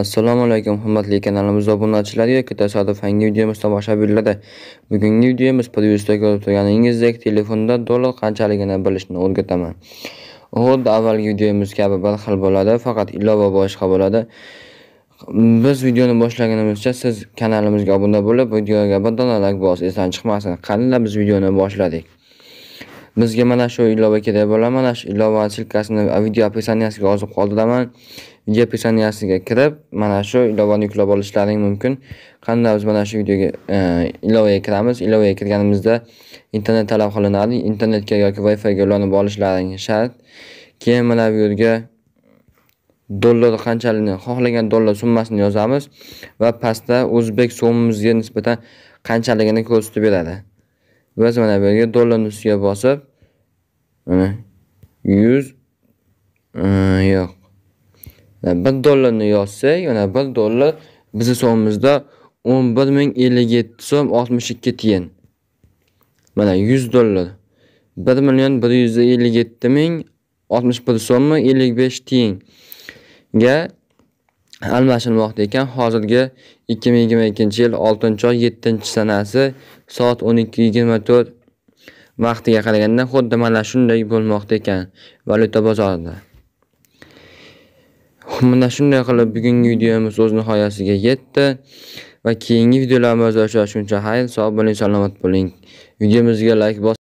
assalomu alaykum hurmatli kanalimiz obunachilari yoki tasodifangi videomiz boshlab bugungi videomiz previusda ko'rib turganingizdek telefonda dollar qanchaligini bilishni o'rgataman xuddi avvalgi videomiz kabi bir xil bo'ladi faqat ilova boshqa bo'ladi biz videoni boshlaganimizcha siz kanalimizga obuna bo'lib videoga bir dona like bos esdan chiqmasin Qani, biz videoni boshladik bizga mana shu ilova kerak bo'ladi mana shu ilova ссылкасini video описаниясiga yozib qoldiraman video описаниясiga kirib mana shu ilovani yuklab olishlaring mumkin qanday biz mana shu videoga e, ilovaga kiramiz ilovaga kirganimizda internet talab qilinadi internetga yoki wi figa ulanib olishlaring shart keyin mana bu yerga dollar qanchaligini xohlagan dollar summasini yozamiz va pastda o'zbek so'mimizga nisbatan qanchaligini ko'rsatib beradi biz mana bu yerga dollarni ustiga bosib mana 100 yo'q. 1 dollarni yozsak, mana 1 dollar bizning so'mimizda 11057 so'm 62 tiyin. Mana 100 dollar 1 million 157 ming 61 so'mmi 55 tiyinga almashilmoqda ekan hozirgi ikki ming yigirma ikkinchi yil oltinchi oy yettinchi sanasi soat o'n ikki yigirma to'rt vaqtiga qaraganda xuddi mana shunday bo'lmoqda ekan valyuta bozorida mana shunday qilib bugungi videomiz o'z nihoyasiga yetdi va keyingi videolarimizda uchrashguncha xayr sog' bo'ling salomat bo'ling videomizga layk bos